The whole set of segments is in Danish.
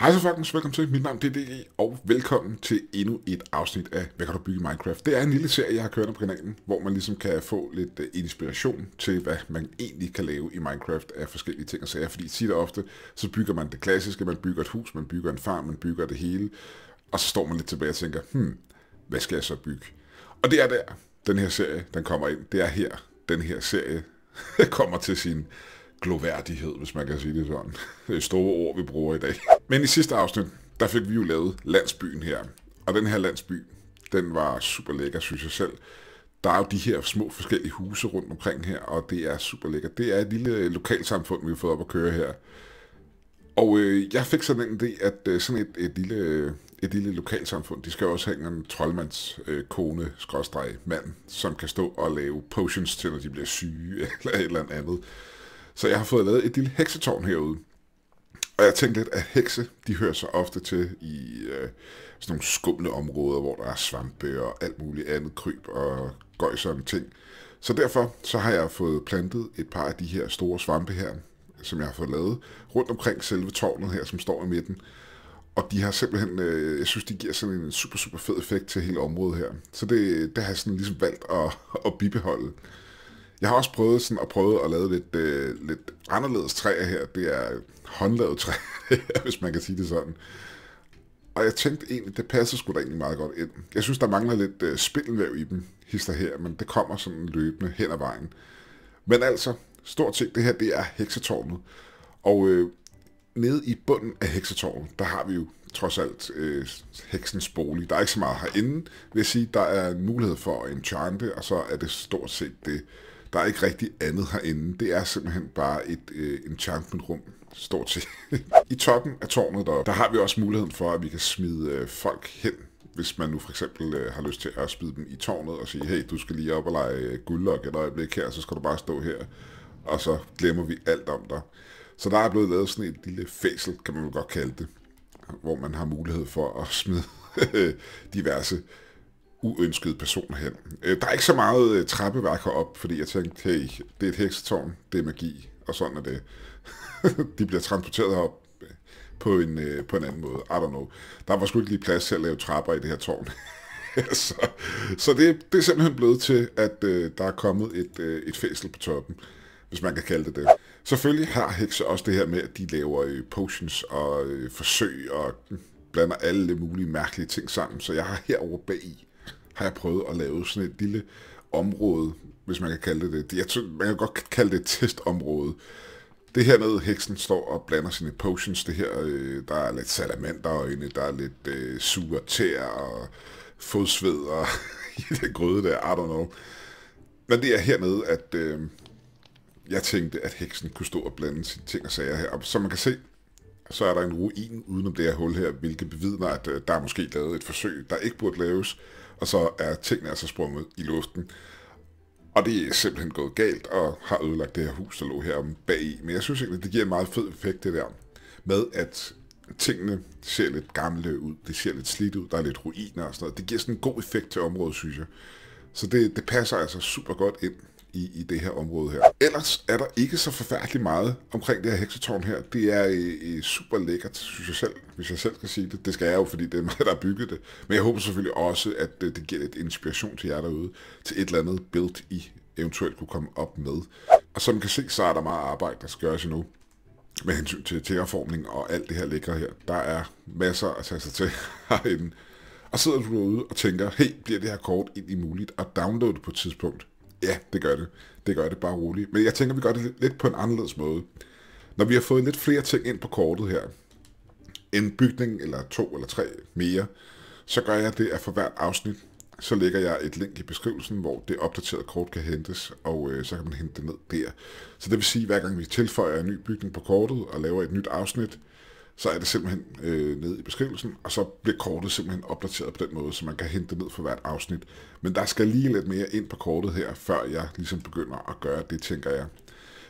Hej så folkens, velkommen til. Mit navn er DDE, og velkommen til endnu et afsnit af Hvad kan du bygge i Minecraft? Det er en lille serie, jeg har kørt på kanalen, hvor man ligesom kan få lidt øh, inspiration til, hvad man egentlig kan lave i Minecraft af forskellige ting og sager. Fordi tit og ofte, så bygger man det klassiske, man bygger et hus, man bygger en farm, man bygger det hele. Og så står man lidt tilbage og tænker, hmm, hvad skal jeg så bygge? Og det er der, den her serie, den kommer ind. Det er her, den her serie kommer til sin gloværdighed, hvis man kan sige det sådan. Det er store ord, vi bruger i dag. Men i sidste afsnit, der fik vi jo lavet landsbyen her. Og den her landsby, den var super lækker, synes jeg selv. Der er jo de her små forskellige huse rundt omkring her, og det er super lækkert. Det er et lille øh, lokalsamfund, vi har fået op at køre her. Og øh, jeg fik sådan en idé, at øh, sådan et, et, lille, øh, et lille lokalsamfund, de skal også have en troldmandskone, øh, skrådstreg mand, som kan stå og lave potions til, når de bliver syge, eller et eller andet. Så jeg har fået lavet et lille heksetårn herude. Og jeg tænkte lidt, at hekse, de hører så ofte til i øh, sådan nogle skumle områder, hvor der er svampe og alt muligt andet kryb og sådan ting. Så derfor så har jeg fået plantet et par af de her store svampe her, som jeg har fået lavet, rundt omkring selve tårnet her, som står i midten. Og de har simpelthen, øh, jeg synes, de giver sådan en super, super fed effekt til hele området her. Så det, det har jeg sådan ligesom valgt at, at bibeholde. Jeg har også prøvet sådan at prøve at lave lidt, øh, lidt anderledes træer her. Det er håndlavet træ, hvis man kan sige det sådan. Og jeg tænkte egentlig, det passer sgu da egentlig meget godt ind. Jeg synes, der mangler lidt øh, spindelvæv i dem, hister her, men det kommer sådan løbende hen ad vejen. Men altså, stort set det her, det er heksetårnet. Og øh, nede i bunden af heksetårnet, der har vi jo trods alt øh, heksens bolig. Der er ikke så meget herinde, vil jeg sige. Der er mulighed for at enchante, og så er det stort set det, der er ikke rigtig andet herinde. Det er simpelthen bare et øh, enchantment-rum, stort set. I toppen af tårnet, der, der har vi også muligheden for, at vi kan smide øh, folk hen hvis man nu for eksempel øh, har lyst til at smide dem i tårnet og sige, hey, du skal lige op og lege guld øh, guldlok et øjeblik her, så skal du bare stå her, og så glemmer vi alt om dig. Så der er blevet lavet sådan et lille fæsel, kan man vel godt kalde det, hvor man har mulighed for at smide øh, diverse uønskede personer hen. Øh, der er ikke så meget øh, trappeværk op, fordi jeg tænkte, hey, det er et heksetårn, det er magi, og sådan er det. de bliver transporteret op øh, på en, på en anden måde. I don't know. Der var sgu ikke lige plads til at lave trapper i det her tårn. så så det, det er simpelthen blevet til, at øh, der er kommet et, øh, et fæsel på toppen, hvis man kan kalde det det. Selvfølgelig har hekse også det her med, at de laver øh, potions og øh, forsøg og blander alle mulige mærkelige ting sammen, så jeg har herovre bag i har jeg prøvet at lave sådan et lille område, hvis man kan kalde det det. Jeg tror, man kan godt kalde det et testområde. Det her nede, heksen står og blander sine potions. Det her, øh, der er lidt og inde, der er lidt øh, sugertær og fodsved og i det grøde der, I don't know. Men det er hernede, at øh, jeg tænkte, at heksen kunne stå og blande sine ting og sager her. Og som man kan se, så er der en ruin udenom det her hul her, hvilket bevidner, at øh, der er måske lavet et forsøg, der ikke burde laves, og så er tingene altså sprunget i luften. Og det er simpelthen gået galt, og har ødelagt det her hus, der lå heromme bag. Men jeg synes egentlig, det giver en meget fed effekt, det der med, at tingene ser lidt gamle ud, det ser lidt slidt ud, der er lidt ruiner og sådan noget. Det giver sådan en god effekt til området, synes jeg. Så det, det passer altså super godt ind i, i det her område her. Ellers er der ikke så forfærdeligt meget omkring det her heksetårn her. Det er øh, øh, super lækkert, synes jeg selv, hvis jeg selv kan sige det. Det skal jeg jo, fordi det er mig, der har bygget det. Men jeg håber selvfølgelig også, at det, øh, det giver lidt inspiration til jer derude, til et eller andet build, I eventuelt kunne komme op med. Og som I kan se, så er der meget arbejde, der skal gøres endnu med hensyn til terraformning og alt det her lækre her. Der er masser at tage sig til herinde. Og sidder du derude og tænker, hey, bliver det her kort egentlig muligt at downloade på et tidspunkt? Ja, det gør det. Det gør det, bare roligt. Men jeg tænker, vi gør det lidt på en anderledes måde. Når vi har fået lidt flere ting ind på kortet her, en bygning eller to eller tre mere, så gør jeg det, at for hvert afsnit, så lægger jeg et link i beskrivelsen, hvor det opdaterede kort kan hentes, og øh, så kan man hente det ned der. Så det vil sige, at hver gang vi tilføjer en ny bygning på kortet og laver et nyt afsnit, så er det simpelthen øh, nede i beskrivelsen, og så bliver kortet simpelthen opdateret på den måde, så man kan hente ned for hvert afsnit. Men der skal lige lidt mere ind på kortet her, før jeg ligesom begynder at gøre det, tænker jeg.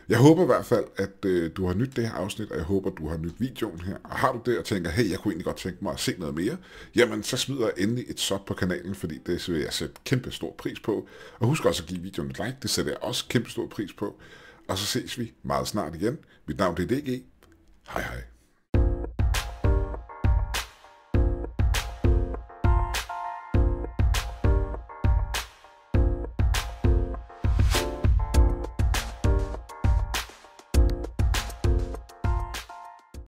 Jeg håber i hvert fald, at øh, du har nyt det her afsnit, og jeg håber, du har nyt videoen her. Og har du det og tænker, hey, jeg kunne egentlig godt tænke mig at se noget mere, jamen så smider jeg endelig et sub på kanalen, fordi det vil jeg sætte kæmpe stor pris på. Og husk også at give videoen et like, det sætter jeg også kæmpe stor pris på. Og så ses vi meget snart igen. Mit navn er DG. Hej hej.